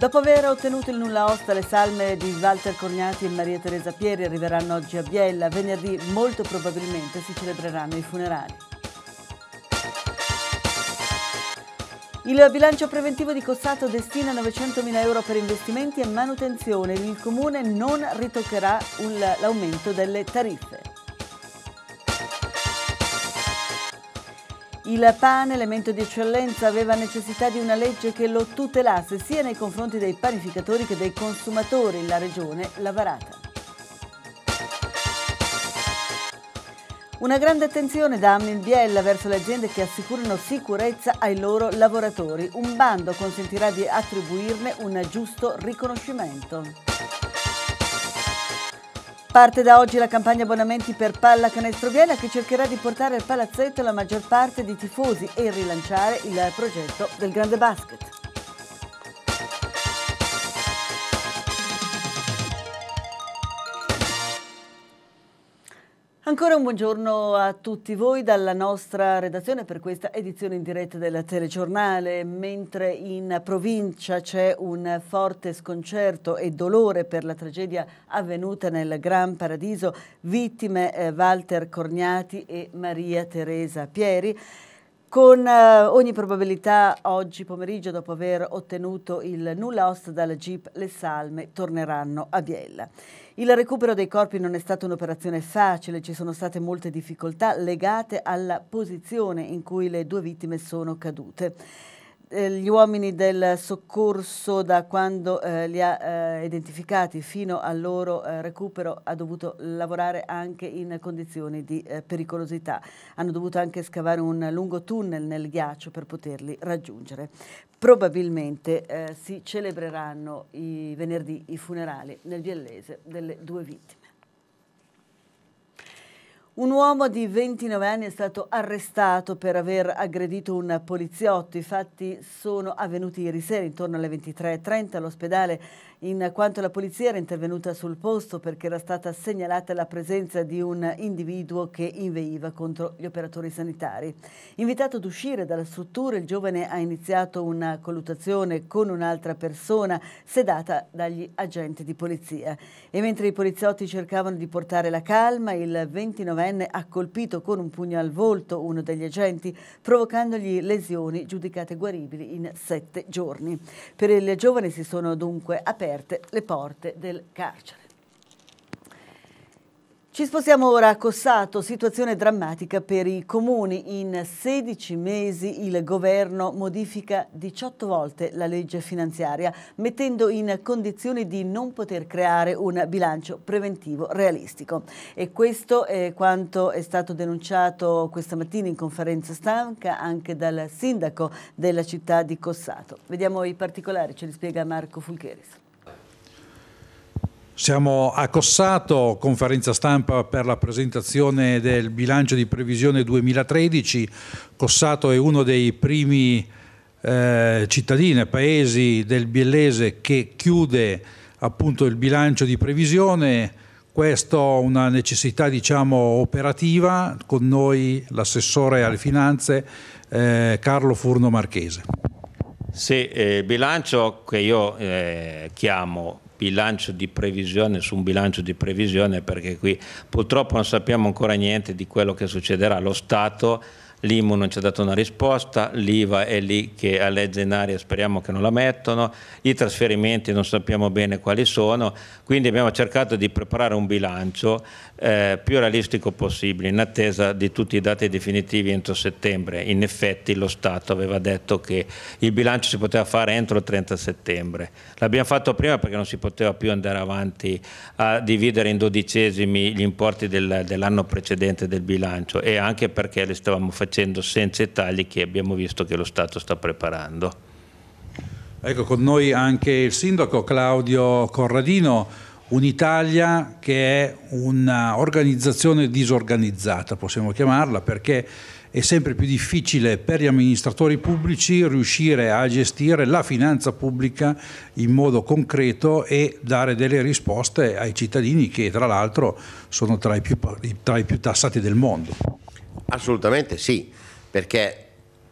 Dopo aver ottenuto il nulla osta, le salme di Walter Corniati e Maria Teresa Pieri arriveranno oggi a Biella. Venerdì molto probabilmente si celebreranno i funerali. Il bilancio preventivo di Cossato destina 900.000 euro per investimenti e manutenzione. Il comune non ritoccherà l'aumento delle tariffe. Il pane, elemento di eccellenza, aveva necessità di una legge che lo tutelasse sia nei confronti dei panificatori che dei consumatori. La regione l'ha varata. Una grande attenzione da Amin Biella verso le aziende che assicurano sicurezza ai loro lavoratori. Un bando consentirà di attribuirne un giusto riconoscimento. Parte da oggi la campagna abbonamenti per Palla Canestro Biella che cercherà di portare al palazzetto la maggior parte dei tifosi e rilanciare il progetto del grande basket. Ancora un buongiorno a tutti voi dalla nostra redazione per questa edizione in diretta del telegiornale. Mentre in provincia c'è un forte sconcerto e dolore per la tragedia avvenuta nel Gran Paradiso, vittime eh, Walter Corniati e Maria Teresa Pieri, con eh, ogni probabilità oggi pomeriggio, dopo aver ottenuto il nulla osta dalla Jeep, le salme torneranno a Biella. Il recupero dei corpi non è stata un'operazione facile, ci sono state molte difficoltà legate alla posizione in cui le due vittime sono cadute. Eh, gli uomini del soccorso da quando eh, li ha eh, identificati fino al loro eh, recupero ha dovuto lavorare anche in condizioni di eh, pericolosità. Hanno dovuto anche scavare un lungo tunnel nel ghiaccio per poterli raggiungere. Probabilmente si celebreranno i venerdì i funerali nel Biellese delle due vittime. Un uomo di 29 anni è stato arrestato per aver aggredito un poliziotto. I fatti sono avvenuti ieri sera intorno alle 23.30 all'ospedale in quanto la polizia era intervenuta sul posto perché era stata segnalata la presenza di un individuo che inveiva contro gli operatori sanitari. Invitato ad uscire dalla struttura, il giovane ha iniziato una colluttazione con un'altra persona sedata dagli agenti di polizia. E mentre i poliziotti cercavano di portare la calma, il 29 anni diciannovenne ha colpito con un pugno al volto uno degli agenti, provocandogli lesioni giudicate guaribili in sette giorni. Per il giovane si sono dunque aperte le porte del carcere. Ci spostiamo ora a Cossato, situazione drammatica per i comuni. In 16 mesi il governo modifica 18 volte la legge finanziaria, mettendo in condizione di non poter creare un bilancio preventivo realistico. E questo è quanto è stato denunciato questa mattina in conferenza stampa anche dal sindaco della città di Cossato. Vediamo i particolari, ce li spiega Marco Fulcheris. Siamo a Cossato, conferenza stampa per la presentazione del bilancio di previsione 2013. Cossato è uno dei primi eh, cittadini, paesi del Biellese che chiude appunto il bilancio di previsione. Questa è una necessità diciamo, operativa, con noi l'assessore alle finanze eh, Carlo Furno Marchese. Sì, eh, bilancio che io eh, chiamo bilancio di previsione su un bilancio di previsione perché qui purtroppo non sappiamo ancora niente di quello che succederà. Lo Stato, l'IMU non ci ha dato una risposta, l'IVA è lì che ha legge in aria speriamo che non la mettono, i trasferimenti non sappiamo bene quali sono, quindi abbiamo cercato di preparare un bilancio eh, più realistico possibile in attesa di tutti i dati definitivi entro settembre. In effetti lo Stato aveva detto che il bilancio si poteva fare entro il 30 settembre. L'abbiamo fatto prima perché non si poteva più andare avanti a dividere in dodicesimi gli importi del, dell'anno precedente del bilancio e anche perché li stavamo facendo senza i tagli che abbiamo visto che lo Stato sta preparando. Ecco con noi anche il sindaco Claudio Corradino un'Italia che è un'organizzazione disorganizzata, possiamo chiamarla, perché è sempre più difficile per gli amministratori pubblici riuscire a gestire la finanza pubblica in modo concreto e dare delle risposte ai cittadini che tra l'altro sono tra i più, tra i più tassati del mondo. Assolutamente sì, perché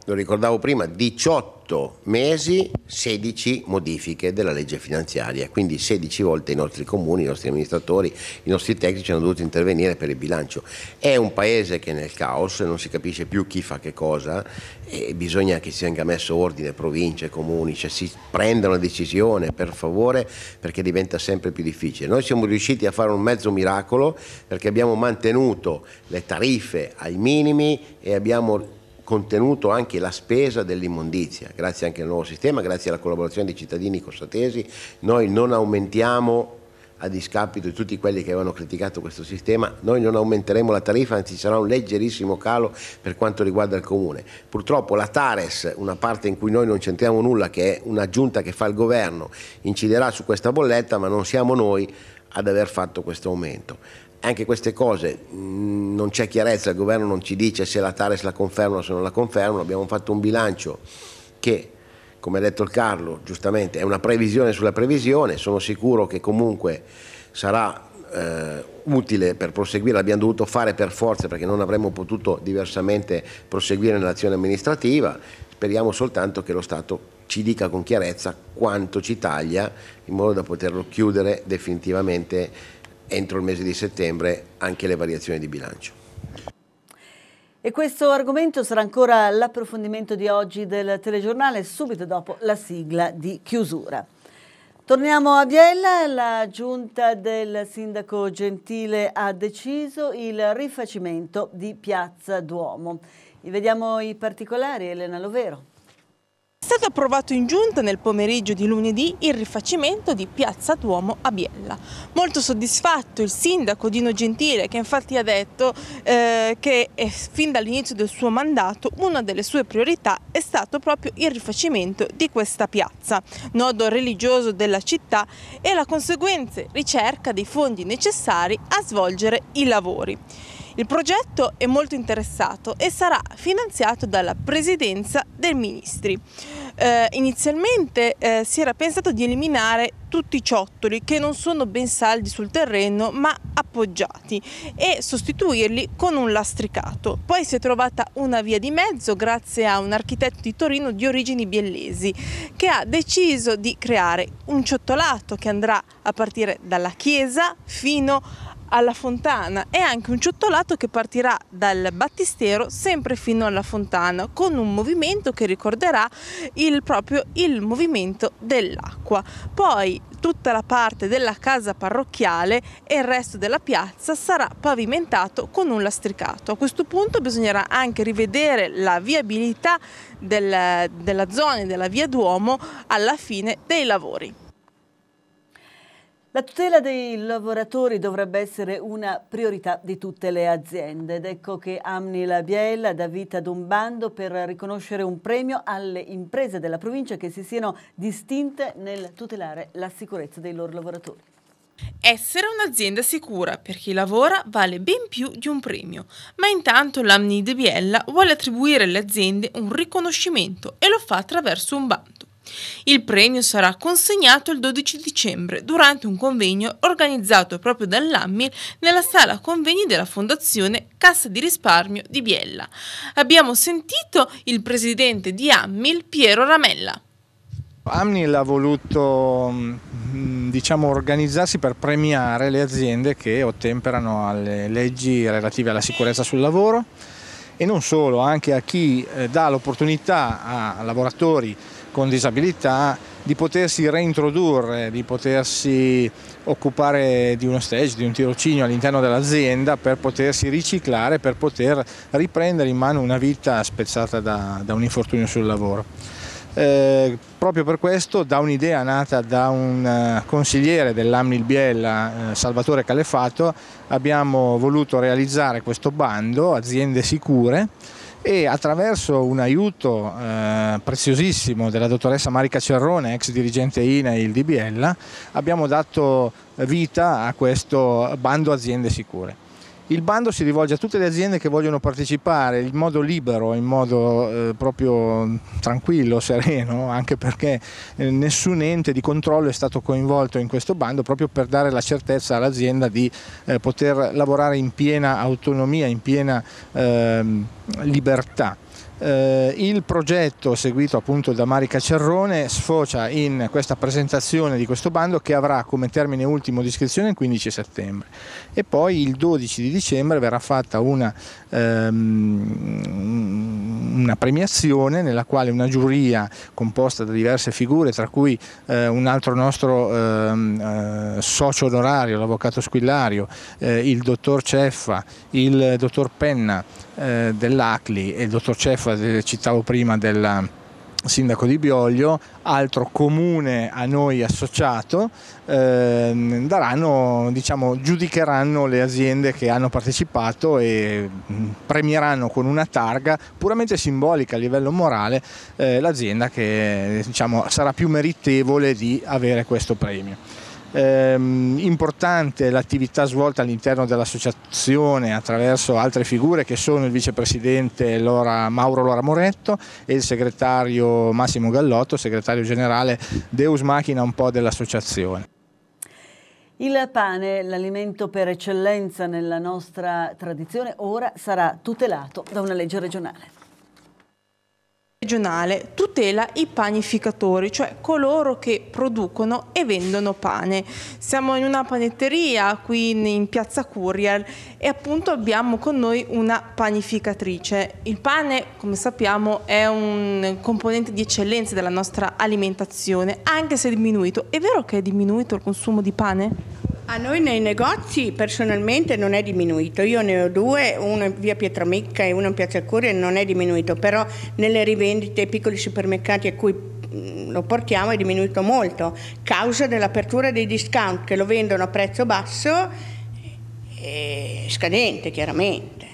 lo ricordavo prima, 18 mesi, 16 modifiche della legge finanziaria, quindi 16 volte i nostri comuni, i nostri amministratori, i nostri tecnici hanno dovuto intervenire per il bilancio. È un paese che è nel caos, non si capisce più chi fa che cosa, e bisogna che si venga messo ordine, province, comuni, cioè si prenda una decisione per favore perché diventa sempre più difficile. Noi siamo riusciti a fare un mezzo miracolo perché abbiamo mantenuto le tariffe ai minimi e abbiamo contenuto anche la spesa dell'immondizia, grazie anche al nuovo sistema, grazie alla collaborazione dei cittadini costatesi, noi non aumentiamo a discapito di tutti quelli che avevano criticato questo sistema, noi non aumenteremo la tariffa, anzi ci sarà un leggerissimo calo per quanto riguarda il comune. Purtroppo la Tares, una parte in cui noi non c'entriamo nulla, che è un'aggiunta che fa il governo, inciderà su questa bolletta, ma non siamo noi ad aver fatto questo aumento anche queste cose mm, non c'è chiarezza, il governo non ci dice se la Tares la conferma o se non la conferma, abbiamo fatto un bilancio che, come ha detto il Carlo, giustamente è una previsione sulla previsione, sono sicuro che comunque sarà eh, utile per proseguire, l'abbiamo dovuto fare per forza perché non avremmo potuto diversamente proseguire nell'azione amministrativa, speriamo soltanto che lo Stato ci dica con chiarezza quanto ci taglia in modo da poterlo chiudere definitivamente entro il mese di settembre anche le variazioni di bilancio. E questo argomento sarà ancora l'approfondimento di oggi del telegiornale subito dopo la sigla di chiusura. Torniamo a Biella, la giunta del sindaco Gentile ha deciso il rifacimento di Piazza Duomo. Vediamo i particolari, Elena Lovero. È stato approvato in giunta nel pomeriggio di lunedì il rifacimento di Piazza Duomo a Biella. Molto soddisfatto il sindaco Dino Gentile che infatti ha detto eh, che fin dall'inizio del suo mandato una delle sue priorità è stato proprio il rifacimento di questa piazza, nodo religioso della città e la conseguente ricerca dei fondi necessari a svolgere i lavori. Il progetto è molto interessato e sarà finanziato dalla Presidenza dei Ministri. Eh, inizialmente eh, si era pensato di eliminare tutti i ciottoli che non sono ben saldi sul terreno ma appoggiati e sostituirli con un lastricato. Poi si è trovata una via di mezzo grazie a un architetto di Torino di origini biellesi che ha deciso di creare un ciottolato che andrà a partire dalla chiesa fino a alla fontana e anche un ciottolato che partirà dal battistero sempre fino alla fontana con un movimento che ricorderà il, proprio il movimento dell'acqua. Poi tutta la parte della casa parrocchiale e il resto della piazza sarà pavimentato con un lastricato. A questo punto bisognerà anche rivedere la viabilità del, della zona della via Duomo alla fine dei lavori. La tutela dei lavoratori dovrebbe essere una priorità di tutte le aziende ed ecco che Amni La Biella dà vita ad un bando per riconoscere un premio alle imprese della provincia che si siano distinte nel tutelare la sicurezza dei loro lavoratori. Essere un'azienda sicura per chi lavora vale ben più di un premio, ma intanto l'Amni de Biella vuole attribuire alle aziende un riconoscimento e lo fa attraverso un bando. Il premio sarà consegnato il 12 dicembre durante un convegno organizzato proprio dall'AMMIL nella sala convegni della Fondazione Cassa di Risparmio di Biella. Abbiamo sentito il presidente di AMMIL, Piero Ramella. Amnil ha voluto mm, diciamo, organizzarsi per premiare le aziende che ottemperano alle leggi relative alla sicurezza sul lavoro e non solo, anche a chi eh, dà l'opportunità a lavoratori con disabilità di potersi reintrodurre, di potersi occupare di uno stage, di un tirocinio all'interno dell'azienda per potersi riciclare, per poter riprendere in mano una vita spezzata da, da un infortunio sul lavoro. Eh, proprio per questo da un'idea nata da un eh, consigliere dell'Amnil Biella, eh, Salvatore Calefato, abbiamo voluto realizzare questo bando Aziende Sicure e attraverso un aiuto eh, preziosissimo della dottoressa Marica Cerrone, ex dirigente INA e il DBL, abbiamo dato vita a questo bando aziende sicure. Il bando si rivolge a tutte le aziende che vogliono partecipare in modo libero, in modo eh, proprio mm, tranquillo, sereno, anche perché eh, nessun ente di controllo è stato coinvolto in questo bando proprio per dare la certezza all'azienda di eh, poter lavorare in piena autonomia, in piena ehm, libertà. Eh, il progetto seguito appunto da Marica Cerrone sfocia in questa presentazione di questo bando che avrà come termine ultimo di iscrizione il 15 settembre e poi il 12 di dicembre verrà fatta una, ehm, una premiazione nella quale una giuria composta da diverse figure tra cui eh, un altro nostro ehm, eh, socio onorario, l'avvocato Squillario, eh, il dottor Ceffa, il dottor Penna eh, dell'Acli e il dottor Ceffa eh, citavo prima del sindaco di Bioglio, altro comune a noi associato, eh, daranno, diciamo, giudicheranno le aziende che hanno partecipato e mm, premieranno con una targa puramente simbolica a livello morale eh, l'azienda che diciamo, sarà più meritevole di avere questo premio ehm, importante l'attività svolta all'interno dell'associazione attraverso altre figure che sono il vicepresidente Laura, Mauro Lora Moretto e il segretario Massimo Gallotto, segretario generale Deus Machina un po' dell'associazione. Il pane, l'alimento per eccellenza nella nostra tradizione, ora sarà tutelato da una legge regionale regionale tutela i panificatori, cioè coloro che producono e vendono pane. Siamo in una panetteria qui in Piazza Courier e appunto abbiamo con noi una panificatrice. Il pane, come sappiamo, è un componente di eccellenza della nostra alimentazione, anche se è diminuito. È vero che è diminuito il consumo di pane? A noi nei negozi personalmente non è diminuito, io ne ho due, uno in via Pietramicca e uno in piazza Curia, non è diminuito, però nelle rivendite ai piccoli supermercati a cui mm, lo portiamo è diminuito molto, causa dell'apertura dei discount che lo vendono a prezzo basso e scadente chiaramente.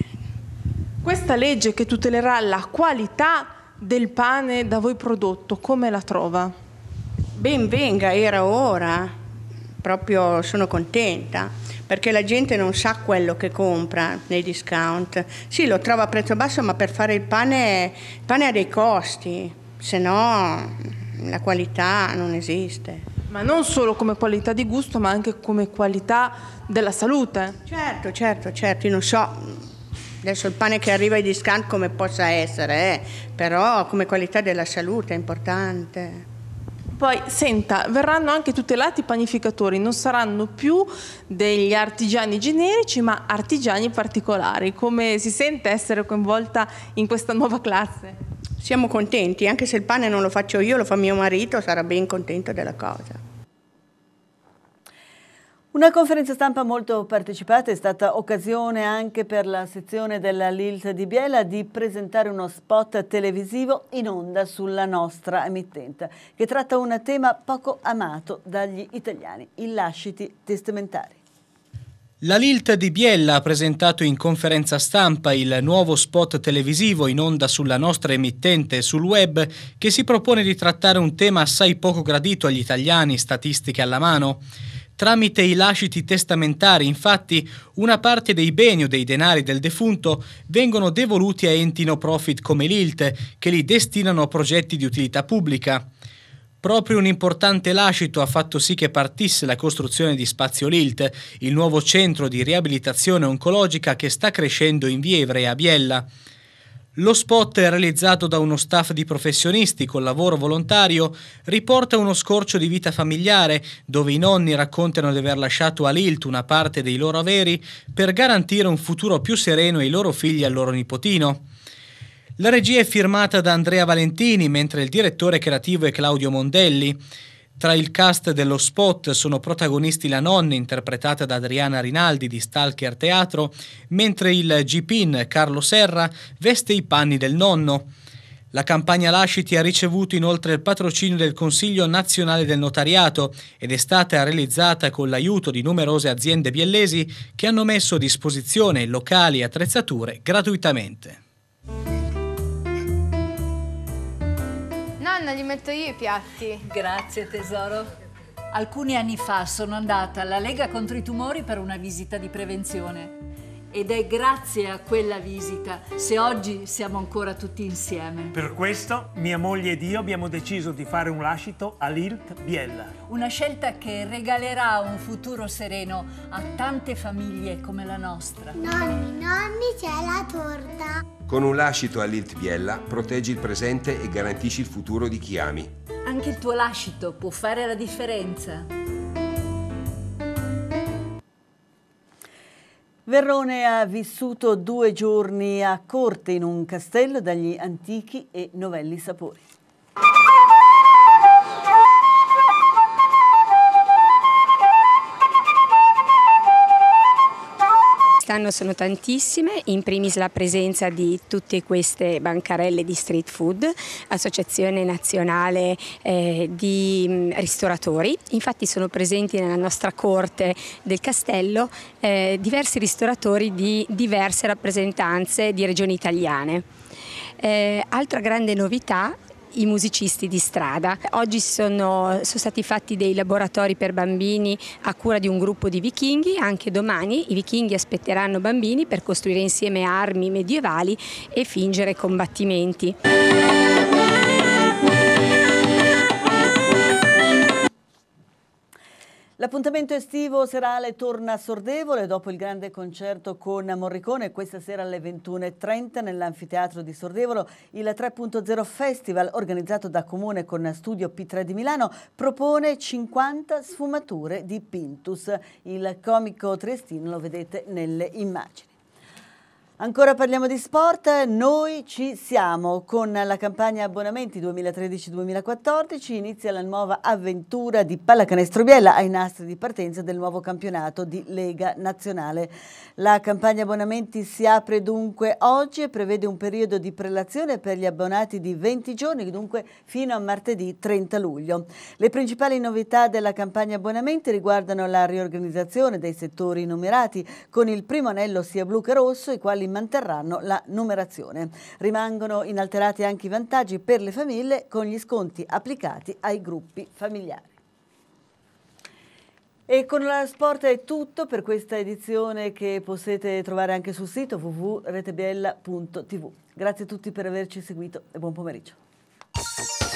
Questa legge che tutelerà la qualità del pane da voi prodotto, come la trova? Ben venga, era ora proprio sono contenta perché la gente non sa quello che compra nei discount. Sì, lo trova a prezzo basso, ma per fare il pane, il pane ha dei costi, se no mm, la qualità non esiste. Ma non solo come qualità di gusto, ma anche come qualità della salute. Certo, certo, certo, io non so adesso il pane che arriva ai discount come possa essere, eh, però come qualità della salute è importante. Poi, senta, verranno anche tutelati i panificatori, non saranno più degli artigiani generici, ma artigiani particolari. Come si sente essere coinvolta in questa nuova classe? Siamo contenti, anche se il pane non lo faccio io, lo fa mio marito, sarà ben contento della cosa. Una conferenza stampa molto partecipata è stata occasione anche per la sezione della Lilt di Biela di presentare uno spot televisivo in onda sulla nostra emittente che tratta un tema poco amato dagli italiani, i lasciti testamentari. La Lilt di Biella ha presentato in conferenza stampa il nuovo spot televisivo in onda sulla nostra emittente sul web che si propone di trattare un tema assai poco gradito agli italiani, statistiche alla mano. Tramite i lasciti testamentari, infatti, una parte dei beni o dei denari del defunto vengono devoluti a enti no profit come l'ILT, che li destinano a progetti di utilità pubblica. Proprio un importante lascito ha fatto sì che partisse la costruzione di Spazio Lilt, il nuovo centro di riabilitazione oncologica che sta crescendo in Vievre e a Biella. Lo spot realizzato da uno staff di professionisti con lavoro volontario riporta uno scorcio di vita familiare dove i nonni raccontano di aver lasciato a Lilt una parte dei loro averi per garantire un futuro più sereno ai loro figli e al loro nipotino. La regia è firmata da Andrea Valentini mentre il direttore creativo è Claudio Mondelli. Tra il cast dello spot sono protagonisti la nonna interpretata da Adriana Rinaldi di Stalker Teatro, mentre il G-Pin Carlo Serra veste i panni del nonno. La campagna Lasciti ha ricevuto inoltre il patrocinio del Consiglio nazionale del notariato ed è stata realizzata con l'aiuto di numerose aziende biellesi che hanno messo a disposizione locali e attrezzature gratuitamente. li metto io i piatti. Grazie tesoro. Alcuni anni fa sono andata alla Lega contro i tumori per una visita di prevenzione ed è grazie a quella visita se oggi siamo ancora tutti insieme. Per questo mia moglie ed io abbiamo deciso di fare un lascito all'ILT Biella. Una scelta che regalerà un futuro sereno a tante famiglie come la nostra. Nonni, nonni, c'è la torta. Con un lascito all'Ilt Biella proteggi il presente e garantisci il futuro di chi ami. Anche il tuo lascito può fare la differenza. Verrone ha vissuto due giorni a corte in un castello dagli antichi e novelli sapori. Quest'anno sono tantissime, in primis la presenza di tutte queste bancarelle di street food, associazione nazionale eh, di ristoratori. Infatti sono presenti nella nostra corte del castello eh, diversi ristoratori di diverse rappresentanze di regioni italiane. Eh, altra grande novità i musicisti di strada. Oggi sono, sono stati fatti dei laboratori per bambini a cura di un gruppo di vichinghi, anche domani i vichinghi aspetteranno bambini per costruire insieme armi medievali e fingere combattimenti. L'appuntamento estivo serale torna a Sordevole dopo il grande concerto con Morricone questa sera alle 21.30 nell'anfiteatro di Sordevolo. Il 3.0 Festival organizzato da Comune con Studio P3 di Milano propone 50 sfumature di Pintus. Il comico triestino lo vedete nelle immagini. Ancora parliamo di sport, noi ci siamo con la campagna abbonamenti 2013-2014, inizia la nuova avventura di pallacanestro Biella ai nastri di partenza del nuovo campionato di Lega Nazionale. La campagna abbonamenti si apre dunque oggi e prevede un periodo di prelazione per gli abbonati di 20 giorni, dunque fino a martedì 30 luglio. Le principali novità della campagna abbonamenti riguardano la riorganizzazione dei settori numerati, con il primo anello sia blu che rosso, i quali manterranno la numerazione. Rimangono inalterati anche i vantaggi per le famiglie con gli sconti applicati ai gruppi familiari. E con la sport è tutto per questa edizione che potete trovare anche sul sito www.retebiella.tv. Grazie a tutti per averci seguito e buon pomeriggio.